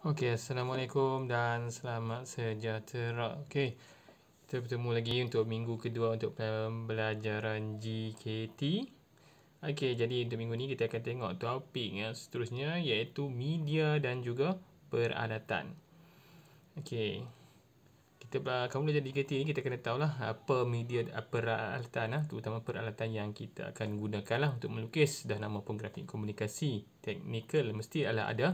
Okey, Assalamualaikum dan selamat sejahtera. Okey, kita bertemu lagi untuk minggu kedua untuk pembelajaran GKT. Okey, jadi untuk minggu ni kita akan tengok topik yang seterusnya iaitu media dan juga peralatan. Okey, kita kamu belajar GKT ni kita kena tahulah apa media dan peralatan lah, terutama peralatan yang kita akan gunakan lah untuk melukis dan nama pun grafik komunikasi. Teknikal mesti adalah ada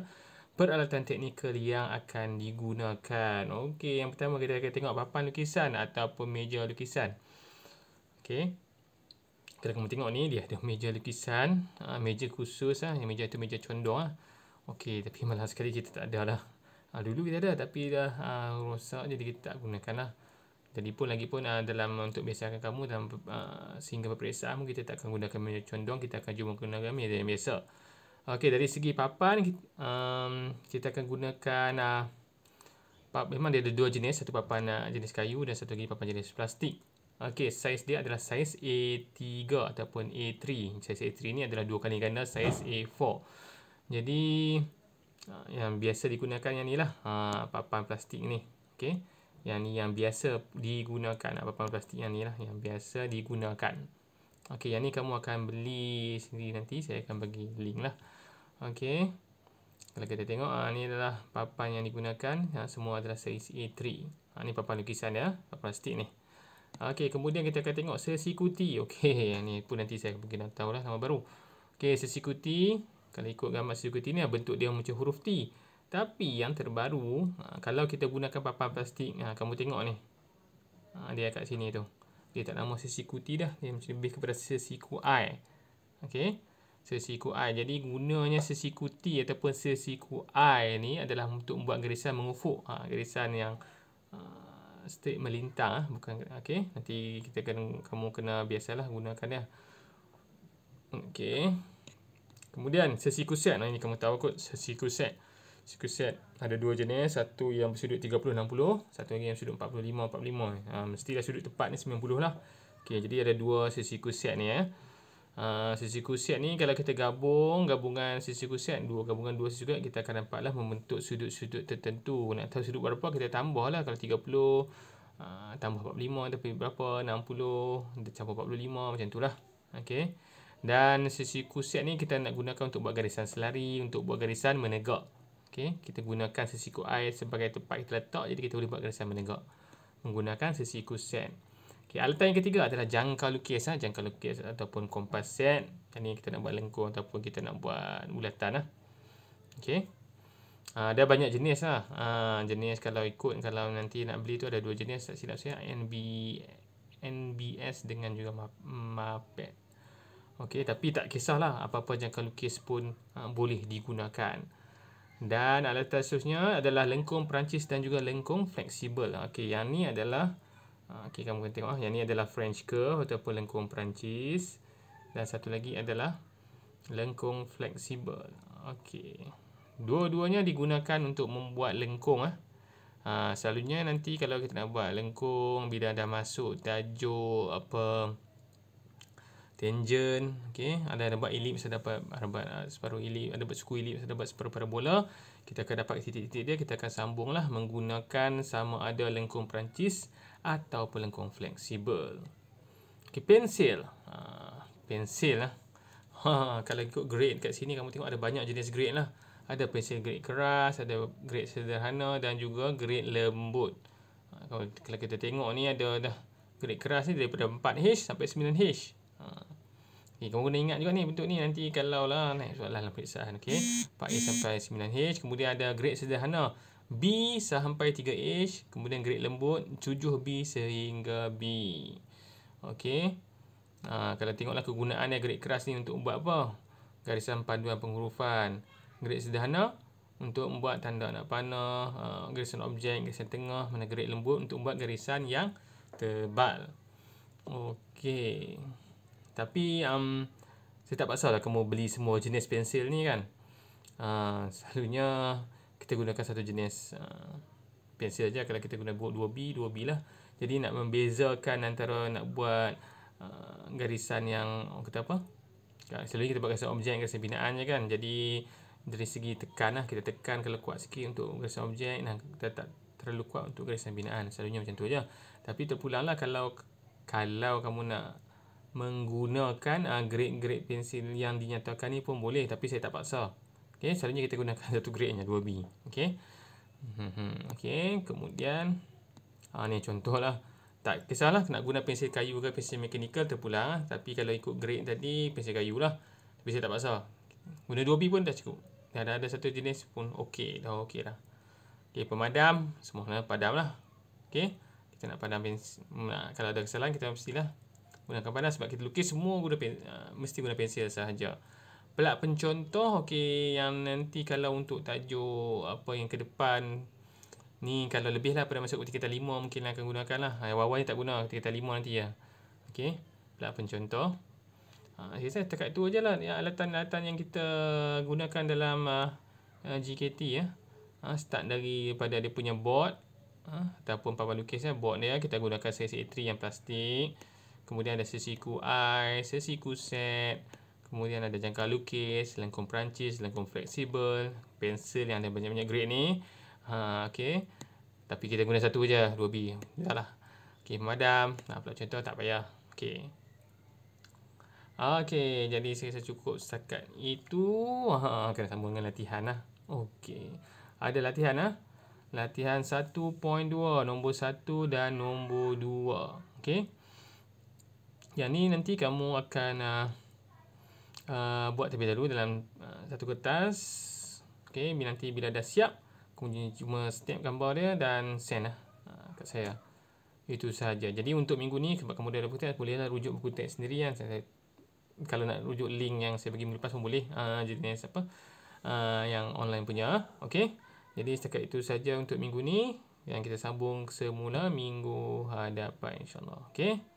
peralatan teknikal yang akan digunakan. Okey, yang pertama kita akan tengok papan lukisan ataupun meja lukisan. Okey. Kita kena tengok ni dia ada meja lukisan, ha, meja khusus ah, yang meja tu meja condong ah. Okey, tapi malah sekali kita tak ada lah. dulu kita ada tapi dah rosak jadi kita tak gunakanlah. Jadi pun lagi pun dalam untuk biasakan kamu dalam sehingga peperiksaan kita tak akan gunakan meja condong, kita akan cuma gunakan meja yang biasa. Okey, dari segi papan um, kita akan gunakan uh, pap, memang dia ada dua jenis, satu papan uh, jenis kayu dan satu lagi papan jenis plastik. Okey, saiz dia adalah saiz A3 ataupun A3. Saiz A3 ni adalah dua kali ganda saiz A4. Jadi ah, yang biasa digunakan yang ni lah uh, papan plastik ni. Okey. Yang ni yang biasa digunakan papan plastik yang ni lah yang biasa digunakan. Okey, yang ni kamu akan beli sendiri nanti. Saya akan bagi link lah. Okey. Kalau kita tengok ha, ni adalah papan yang digunakan, ha, semua adalah seris A3. Ha, ah, ni papan lukisan ya, papan plastik ni. Okey, kemudian kita akan tengok sesikuti. Okey, ni pun nanti saya mungkin tahu lah nama baru. Okey, sesikuti, kalau ikut gambar sesikuti ni bentuk dia macam huruf T. Tapi yang terbaru, kalau kita gunakan papan plastik, ha, kamu tengok ni. Ha, dia kat sini tu. Dia tak nama sesikuti dah, dia macam lebih kepada sesiku I. Okey sesiku i. Jadi gunanya sesiku t ataupun sesiku i ni adalah untuk membuat garisan mengufuk. Ha, garisan yang uh, straight melintang ha, bukan okay Nanti kita akan kamu kena biasalah gunakan dia. okay Kemudian sesiku set. Nah, ini kamu tahu kot sesiku set. Sesiku set ada dua jenis, satu yang bersudut 30 60, satu lagi yang bersudut 45 45. Ha, mestilah sudut tepat ni 90 lah. okay jadi ada dua sesiku set ni eh. Ah, sisi kusiat ni kalau kita gabung gabungan sisi kusiat dua gabungan dua sisi kusiat kita akan dapatlah membentuk sudut-sudut tertentu nak tahu sudut berapa kita ah, tambah lah kalau 30 uh, tambah 45 tapi berapa 60 tercapai 45 macam tu lah okey dan sisi kusiat ni kita nak gunakan untuk buat garisan selari untuk buat garisan menegak okey kita gunakan sisi kuai sebagai tempat kita letak jadi kita boleh buat garisan menegak menggunakan sisi kusiat Okay, alatan yang ketiga adalah jangka lukis. Ha? Jangka lukis ataupun kompas set. Ini kan kita nak buat lengkung ataupun kita nak buat bulatan. Ha? Okay. Uh, ada banyak jenis lah. Uh, jenis kalau ikut, kalau nanti nak beli tu ada dua jenis. Tak silap saya. NB, NBS dengan juga MAPET. Okey, tapi tak kisahlah. Apa-apa jangka lukis pun uh, boleh digunakan. Dan alat seterusnya adalah lengkung Perancis dan juga lengkung fleksibel. Okey, yang ni adalah... Ah, okey, kamu boleh tengok. Ah. Yang ni adalah French curve ataupun lengkung Perancis. Dan satu lagi adalah lengkung fleksibel. Okey. Dua-duanya digunakan untuk membuat lengkung. Ah, ah Selalunya nanti kalau kita nak buat lengkung, bila dah masuk tajuk apa tangent okey ada dapat elips ada dapat dapat ah, separuh elips ada dapat suku elips ada dapat separuh parabola kita akan dapat titik-titik dia kita akan sambunglah menggunakan sama ada lengkung perancis atau pelengkung fleksibel okey pensil ha, ah, pensel lah ha, kalau ikut grade kat sini kamu tengok ada banyak jenis grade lah ada pensil grade keras ada grade sederhana dan juga grade lembut ha, kalau kita tengok ni ada dah grade keras ni daripada 4H sampai 9H Okay, kamu kena ingat juga ni bentuk ni nanti kalau lah naik soalan dalam periksaan. Okay. 4A sampai 9H. Kemudian ada grade sederhana. B sampai 3H. Kemudian grade lembut. 7B sehingga B. Okay. Ha, kalau tengoklah kegunaan dia grade keras ni untuk buat apa? Garisan paduan pengurufan, Grade sederhana. Untuk membuat tanda anak panah. Uh, garisan objek. Garisan tengah. Mana grade lembut. Untuk membuat garisan yang tebal. Okay. Okay. Tapi um, saya tak paksa lah kamu beli semua jenis pensil ni kan. Uh, selalunya kita gunakan satu jenis uh, ah, pensel aja kalau kita guna 2B, 2B lah. Jadi nak membezakan antara nak buat uh, garisan yang kata apa? Selalunya kita buat garisan objek, garisan binaan je kan. Jadi dari segi tekan lah, kita tekan kalau kuat sikit untuk garisan objek dan kita tak terlalu kuat untuk garisan binaan. Selalunya macam tu aja. Tapi terpulang lah kalau kalau kamu nak menggunakan ah, grade-grade uh, pensil yang dinyatakan ni pun boleh tapi saya tak paksa. Okey, selalunya kita gunakan satu grade hanya 2B. Okey. Hmm, okey, kemudian ah uh, ni contohlah. Tak kisahlah nak guna pensil kayu ke pensil mekanikal terpulang lah. tapi kalau ikut grade tadi pensil kayu lah. Tapi saya tak paksa. Guna 2B pun dah cukup. Dan ada ada satu jenis pun okey, dah okey dah. Okey, pemadam semua padamlah. Okey. Kita nak padam pensil. Nah, kalau ada kesalahan kita mestilah gunakan panas sebab kita lukis semua guna pen, uh, mesti guna pensil sahaja. Pelak pencontoh okey yang nanti kalau untuk tajuk apa yang ke depan ni kalau lebih lah pada masuk ketika lima mungkin lah akan gunakan lah. Ah, Awal-awal ni tak guna ketika lima nanti ya. Okey. Pelak pencontoh. Ha, saya rasa tekat tu aja lah alatan-alatan yang kita gunakan dalam uh, GKT ya. Ha, start dari pada dia punya board ha, ataupun papan lukisnya board dia ya, kita gunakan size A3 yang plastik. Kemudian ada sesi QI, sesi QSET. Kemudian ada jangka lukis, lengkung Perancis, lengkung fleksibel. pensil yang ada banyak-banyak grade ni. Ha, okay. Tapi kita guna satu je, 2B. Dah lah. Okay, pemadam. Nak pula contoh, tak payah. Okay. Okay, jadi saya rasa cukup setakat itu. Ha, kena sambung dengan latihan lah. Okay. Ada latihan lah. Latihan 1.2, nombor 1 dan nombor 2. Okay. Yang ni nanti kamu akan uh, uh, buat terlebih dahulu dalam uh, satu kertas. Okey, nanti bila dah siap, kemudian cuma snap gambar dia dan send lah kat saya. Itu sahaja. Jadi untuk minggu ni sebab kamu dah ada buku teks, bolehlah rujuk buku teks sendiri kan. Saya, saya, kalau nak rujuk link yang saya bagi minggu lepas pun boleh. Uh, jenis apa? Uh, yang online punya. Okey. Jadi setakat itu sahaja untuk minggu ni. Yang kita sambung semula minggu hadapan insyaAllah. Okey.